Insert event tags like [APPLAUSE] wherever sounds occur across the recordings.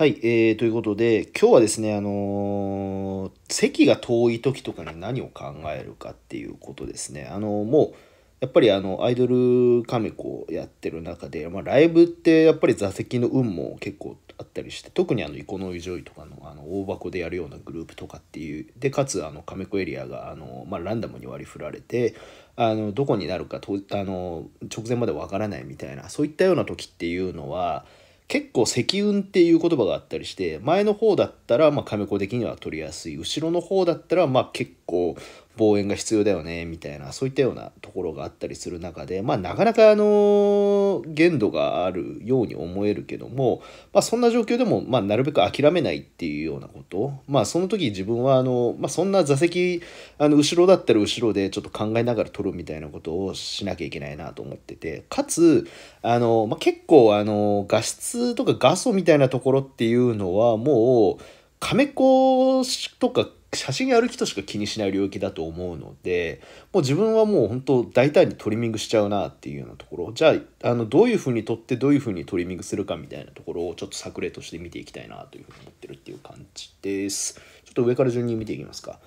はい、えー、ということで、今日はですね、あのー、席が遠い時とかに何を考えるかっていうことですね。あのー、もう、やっぱりあの、アイドルカメコをやってる中で、まあ、ライブってやっぱり座席の運も結構あったりして、特にあの、イコノイジョイとかのあの大箱でやるようなグループとかっていう、で、かつあの、カメコエリアがあの、まあ、ランダムに割り振られて、あの、どこになるかと、あの、直前までわからないみたいな、そういったような時っていうのは、結構積雲っていう言葉があったりして前の方だったらまあ亀子的には取りやすい後ろの方だったらまあ結構望遠が必要だよねみたいなそういったようなところがあったりする中でまあなかなかあの限度があるように思えるけども、まあ、そんな状況でも、まあ、なるべく諦めないっていうようなこと、まあ、その時自分はあの、まあ、そんな座席あの後ろだったら後ろでちょっと考えながら撮るみたいなことをしなきゃいけないなと思っててかつあの、まあ、結構あの画質とか画素みたいなところっていうのはもうカメコとか写真やる人しか気にしない領域だと思うのでもう自分はもう本当大胆にトリミングしちゃうなっていうようなところじゃああのどういうふうに撮ってどういうふうにトリミングするかみたいなところをちょっと作例として見ていきたいなというふうに思ってるっていう感じですちょっと上から順に見ていきますか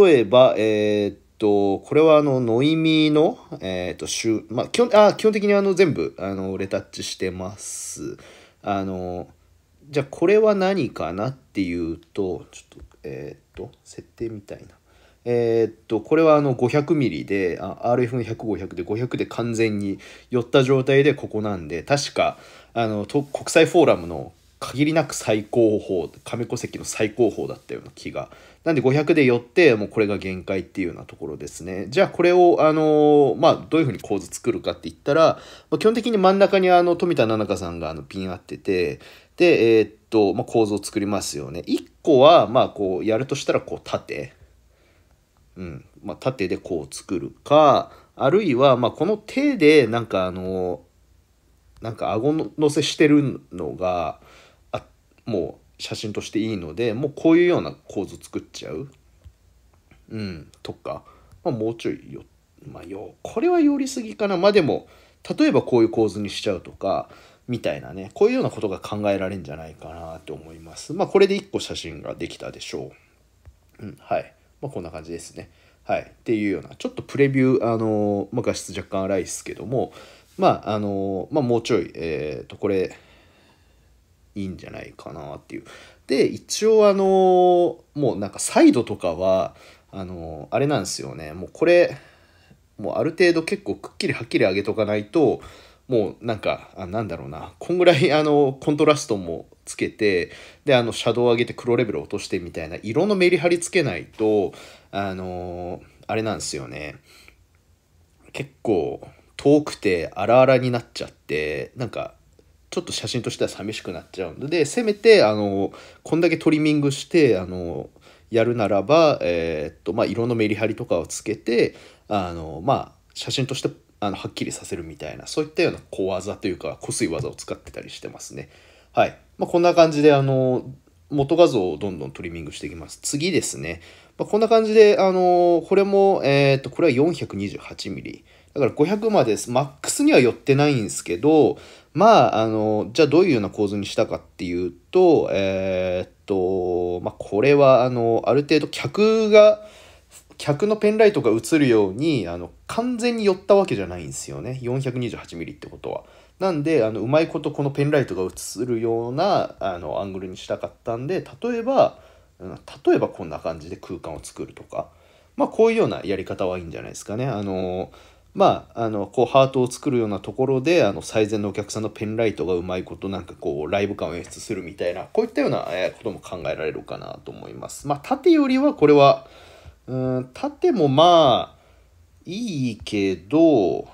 例えばえー、っとこれはあのノイミーの、えー、っとしゅ、まあ、基本あ基本的にあの全部あのレタッチしてますあのじゃあこれは何かなっていうとちょっとえー、っとト設定みたいな。えー、っと、これはあの5 0 0ミリで、RF100、500で500で完全に寄った状態でここなんで、確か、あの、国際フォーラムの限りなく最高峰亀戸石の最高峰だったような気がなんで500で寄ってもうこれが限界っていうようなところですねじゃあこれをあのまあどういうふうに構図作るかって言ったら、まあ、基本的に真ん中にあの富田菜々香さんがあのピン合っててでえー、っと、まあ、構図を作りますよね1個はまあこうやるとしたらこう縦うんまあ縦でこう作るかあるいはまあこの手でなんかあのなんか顎の乗せしてるのがもう写真としていいのでもうこういうような構図作っちゃう、うん、とか、まあ、もうちょいよ,、まあよ、これは寄りすぎかなまあでも例えばこういう構図にしちゃうとかみたいなねこういうようなことが考えられるんじゃないかなと思いますまあこれで1個写真ができたでしょう、うん、はい、まあ、こんな感じですねはいっていうようなちょっとプレビューあのー、ま画質若干荒いですけどもまああのー、まあもうちょいえっ、ー、とこれいいんじゃないかなっていう。で一応あのもうなんかサイドとかはあのあれなんですよねもうこれもうある程度結構くっきりはっきり上げとかないともうなんかあなんだろうなこんぐらい [LAUGHS] あのコントラストもつけてであのシャドウ上げて黒レベル落としてみたいな色のメリハリつけないとあのあれなんですよね結構遠くて荒々になっちゃってなんかちょっと写真としては寂しくなっちゃうのでせめてあのこんだけトリミングしてあのやるならば、えー、っとまあ、色のメリハリとかをつけてあの、まあ、写真としてあのはっきりさせるみたいなそういったような小技というかこすい技を使ってたりしてますね。はいまあ、こんな感じであの元画像をどんどんトリミングしていきます。次ですね。まあ、こんな感じで、あのこれも、えー、っと、これは 428mm。だから500までです。マックスには寄ってないんですけど、まあ、あの、じゃあどういうような構図にしたかっていうと、えー、っと、まあ、これは、あの、ある程度客が、客のペンライトが映るように、あの、完全に寄ったわけじゃないんですよね。428mm ってことは。なんで、あの、うまいことこのペンライトが映るような、あの、アングルにしたかったんで、例えば、例えばこんな感じで空間を作るとか、まあ、こういうようなやり方はいいんじゃないですかね。あのまあ、あのこうハートを作るようなところであの最善のお客さんのペンライトがうまいことなんかこうライブ感を演出するみたいなこういったようなことも考えられるかなと思います。まあ、縦よりはこれはうん縦もまあいいけど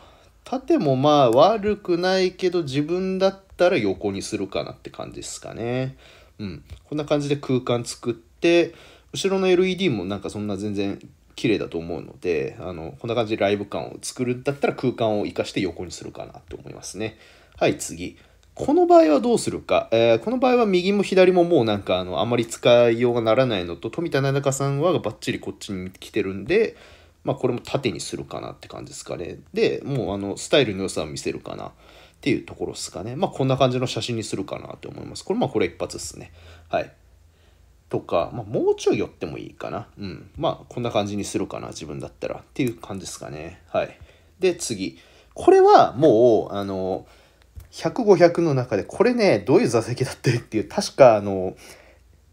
縦もまあ悪くないけど自分だったら横にするかなって感じですかね。うん、こんな感じで空間作って後ろの LED もなんかそんな全然綺麗だと思うのであのこんな感じでライブ感を作るんだったら空間を生かして横にするかなと思いますねはい次この場合はどうするか、えー、この場合は右も左ももうなんかあのあんまり使いようがならないのと富田七々香さんはバッチリこっちに来てるんでまあこれも縦にするかなって感じですかねでもうあのスタイルの良さを見せるかなっていうところですかねまあこんな感じの写真にするかなと思いますこれまあこれ一発ですねはいとか、まあ、もうちょい寄ってもいいかな。うん。まあ、こんな感じにするかな、自分だったら。っていう感じですかね。はい。で、次。これはもう、あの、100、500の中で、これね、どういう座席だってっていう、確か、あの、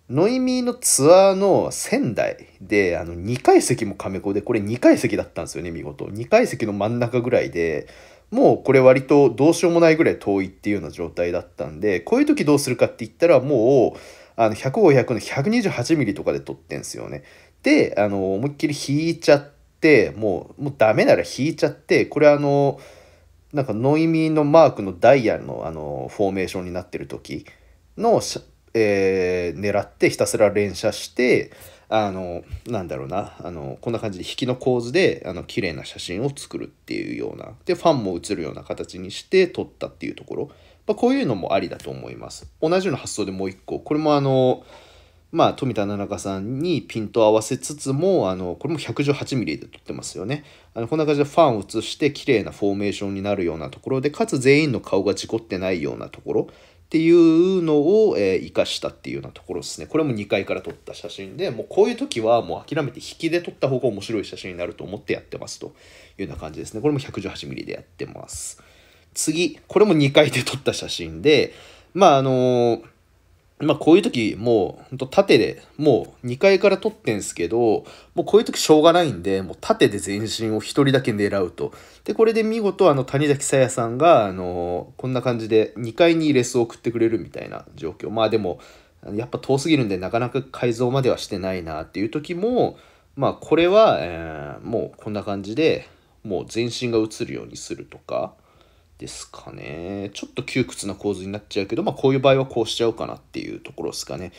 ノイミーのツアーの仙台で、あの、2階席も亀子で、これ2階席だったんですよね、見事。2階席の真ん中ぐらいで、もうこれ割とどうしようもないぐらい遠いっていうような状態だったんで、こういう時どうするかって言ったら、もう、あの100を100の128ミリとかで撮ってんすよね。で、あの、思いっきり引いちゃって、もう、もうダメなら引いちゃって、これあの、なんかノイミーのマークのダイヤのあの、フォーメーションになってる時の、えー、狙ってひたすら連射して、あのなんだろうなあのこんな感じで引きの構図であの綺麗な写真を作るっていうようなでファンも映るような形にして撮ったっていうところ、まあ、こういうのもありだと思います同じような発想でもう一個これもあのまあ、富田七香さんにピント合わせつつも、あの、これも 118mm で撮ってますよね。あの、こんな感じでファンを映して綺麗なフォーメーションになるようなところで、かつ全員の顔が事故ってないようなところ。っていうのを、えー、生かしたっていうようなところですね。これも2階から撮った写真で、もうこういう時はもう諦めて引きで撮った方が面白い写真になると思ってやってますというような感じですね。これも 118mm でやってます。次、これも2階で撮った写真で、まああのーまあこういう時もう縦でもう2階から取ってんすけどもうこういう時しょうがないんでもう縦で全身を1人だけ狙うとでこれで見事あの谷崎さやさんがあのこんな感じで2階にレスを送ってくれるみたいな状況まあでもやっぱ遠すぎるんでなかなか改造まではしてないなっていう時もまあこれは、えもうこんな感じでもう全身が映るようにするとかですかね。ちょっと窮屈な構図になっちゃうけど、まあこういう場合はこうしちゃおうかなっていうところですかね。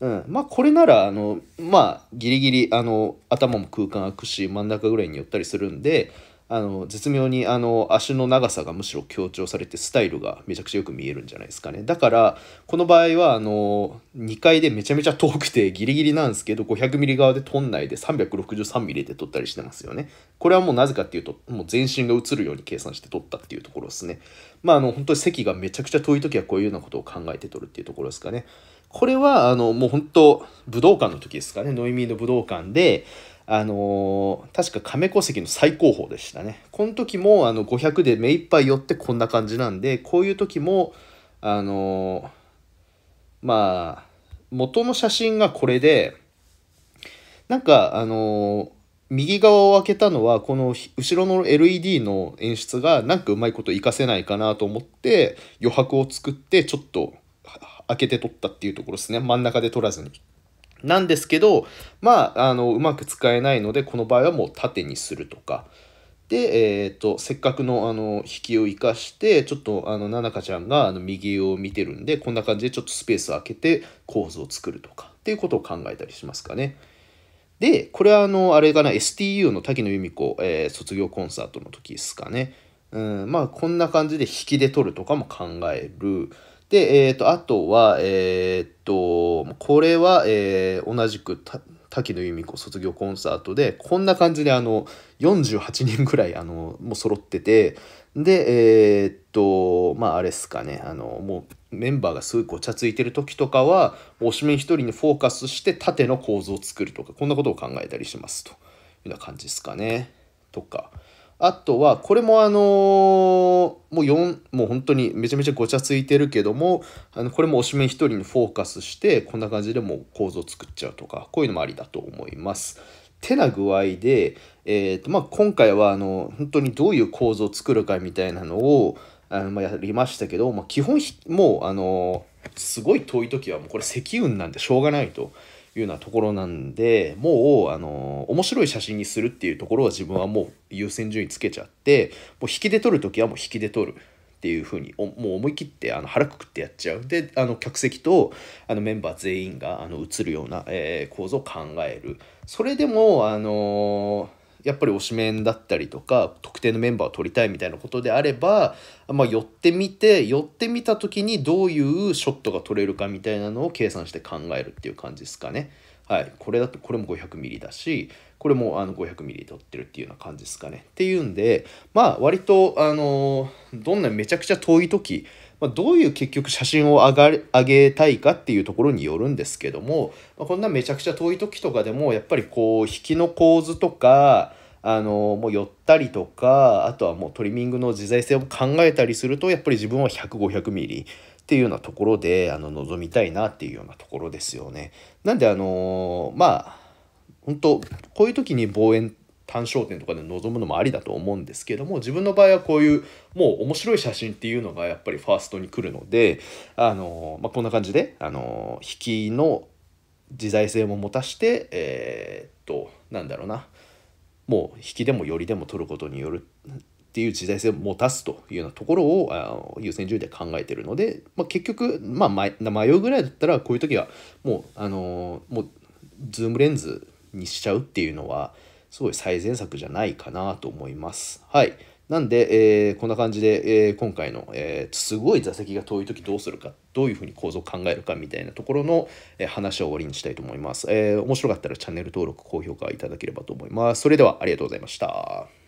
うん、まあこれならあのまあギリギリあの頭も空間空くし真ん中ぐらいに寄ったりするんであの絶妙にあの足の長さがむしろ強調されてスタイルがめちゃくちゃよく見えるんじゃないですかねだからこの場合はあの2階でめちゃめちゃ遠くてギリギリなんですけど 500mm 側で撮んないで 363mm で撮ったりしてますよねこれはもうなぜかっていうともう全身が映るように計算して撮ったっていうところですねまああの本当に席がめちゃくちゃ遠い時はこういうようなことを考えて撮るっていうところですかねこれはあのもう本当武道館の時ですかねノイミーの武道館であのー、確か亀戸石の最高峰でしたね。この時もあの500で目いっぱい寄ってこんな感じなんで、こういう時も、あのー、まあ、元の写真がこれで、なんか、あのー、右側を開けたのは、この後ろの LED の演出が、なんかうまいこと活かせないかなと思って、余白を作って、ちょっと開けて撮ったっていうところですね。真ん中で撮らずに。なんですけど、まあ、あの、うまく使えないので、この場合はもう縦にするとか。で、えっ、ー、と、せっかくの、あの、引きを生かして、ちょっと、あの、ななかちゃんが、あの、右を見てるんで、こんな感じでちょっとスペースを空けて、構図を作るとか、っていうことを考えたりしますかね。で、これは、あの、あれかな、STU の滝野由美子、えー、卒業コンサートの時ですかね。うん、まあ、こんな感じで引きで撮るとかも考える。で、えっ、ー、と、あとは、えっ、ー、と、これは、えー、同じく滝野由美子卒業コンサートで、こんな感じで、あの、48人ぐらい、あの、もう揃ってて、で、えっと、まあ、あれっすかね、あの、もう、メンバーがすごいごちゃついてる時とかは、おしめ1人にフォーカスして縦の構図を作るとか、こんなことを考えたりしますというような感じっすかね。とか。あとは、これもあのー、もう4、もう本当にめちゃめちゃごちゃついてるけども、あのこれもおしめ1人にフォーカスして、こんな感じでもう構造作っちゃうとか、こういうのもありだと思います。てな具合で、えーとまあ、今回はあの本当にどういう構造を作るかみたいなのをあの、まあ、やりましたけど、まあ、基本もうあのすごい遠い時はもうこれ積雲なんでしょうがないと。いうようなところなんでもうあの面白い写真にするっていうところは自分はもう優先順位つけちゃってもう引きで撮る時はもう引きで撮る。っていう風にもう思い切ってあの腹くくってやっちゃうであの客席とあのメンバー全員があの映るような、えー、構造を考えるそれでもあのーやっぱり推しメンだったりとか特定のメンバーを取りたいみたいなことであれば、まあ、寄ってみて寄ってみた時にどういうショットが取れるかみたいなのを計算して考えるっていう感じですかね。はい、これだとこれも500ミリだしこれもあの500ミリ取ってるっていうような感じですかね。っていうんでまあ割とあのどんなめちゃくちゃ遠い時まあ、どういう結局写真を上が上げたいかっていうところによるんですけども、まあ、こんなめちゃくちゃ遠い時とかでもやっぱりこう引きの構図とかあのもう寄ったりとかあとはもうトリミングの自在性を考えたりするとやっぱり自分は100500ミリっていうようなところであの望みたいなっていうようなところですよね。なんであのまあ本当こういう時に望遠単焦点とかで臨むのもありだと思うんですけども自分の場合はこういうもう面白い写真っていうのがやっぱりファーストに来るのであの、まあ、こんな感じであの引きの自在性も持たしてえー、っとなんだろうなもう引きでも寄りでも取ることによるっていう自在性を持たすというようなところをあの優先順位で考えてるので、まあ、結局、まあ、迷うぐらいだったらこういう時はもうあのもうズームレンズにしちゃうっていうのは。すごい最善策じゃないかなと思います。はい。なんで、えー、こんな感じで、えー、今回の、えー、すごい座席が遠い時どうするか、どういうふうに構造を考えるかみたいなところの、え話を終わりにしたいと思います、え面白かったらチャンネル登録、高評価いただければと思います。それではありがとうございました。